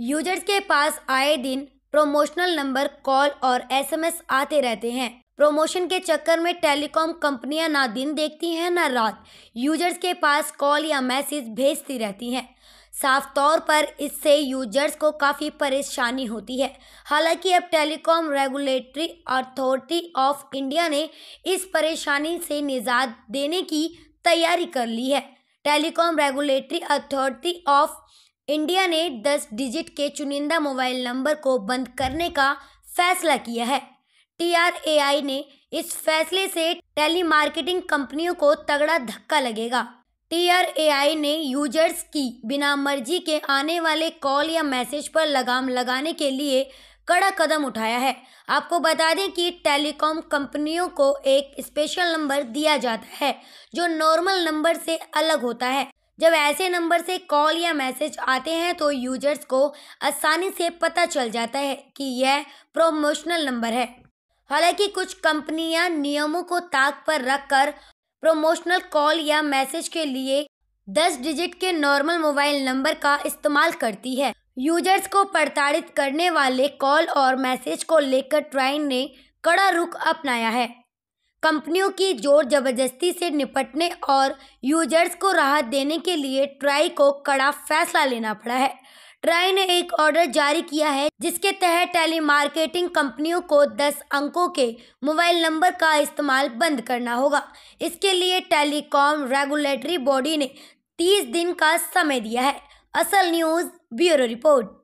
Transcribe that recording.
users के पास आए दिन प्रोमोशनल नंबर कॉल और एसएमएस आते रहते हैं प्रोमोशन के चक्कर में टेलीकॉम कंपनियां ना दिन देखती हैं ना रात यूजर्स के पास कॉल या मैसेज भेजती रहती हैं साफ तौर पर इससे यूजर्स को काफ़ी परेशानी होती है हालांकि अब telecom regulatory authority of India ने इस परेशानी से निजात देने की तैयारी कर ली है telecom regulatory authority of India ने 10 डिजिट के चुनिंदा मोबाइल नंबर को बंद करने का फैसला किया है टी ने इस फैसले से टेली मार्केटिंग कंपनियों को तगड़ा धक्का लगेगा एआई ने यूजर्स की बिना मर्जी के आने वाले कॉल या मैसेज पर लगाम लगाने के लिए कड़ा कदम उठाया है आपको बता दें कि टेलीकॉम कंपनियों को एक स्पेशल नंबर दिया जाता है जो नॉर्मल नंबर से अलग होता है जब ऐसे नंबर से कॉल या मैसेज आते हैं तो यूजर्स को आसानी से पता चल जाता है कि यह प्रोमोशनल नंबर है हालांकि कुछ कंपनियां नियमों को ताक पर रखकर प्रमोशनल कॉल या मैसेज के लिए 10 डिजिट के नॉर्मल मोबाइल नंबर का इस्तेमाल करती है यूजर्स को प्रताड़ित करने वाले कॉल और मैसेज को लेकर ट्राइन ने कड़ा रुख अपनाया है कंपनियों की जोर जबरदस्ती से निपटने और यूजर्स को राहत देने के लिए ट्राई को कड़ा फैसला लेना पड़ा है ट्राई ने एक ऑर्डर जारी किया है जिसके तहत टेलीमार्केटिंग कंपनियों को 10 अंकों के मोबाइल नंबर का इस्तेमाल बंद करना होगा इसके लिए टेलीकॉम रेगुलेटरी बॉडी ने 30 दिन का समय दिया है असल न्यूज ब्यूरो रिपोर्ट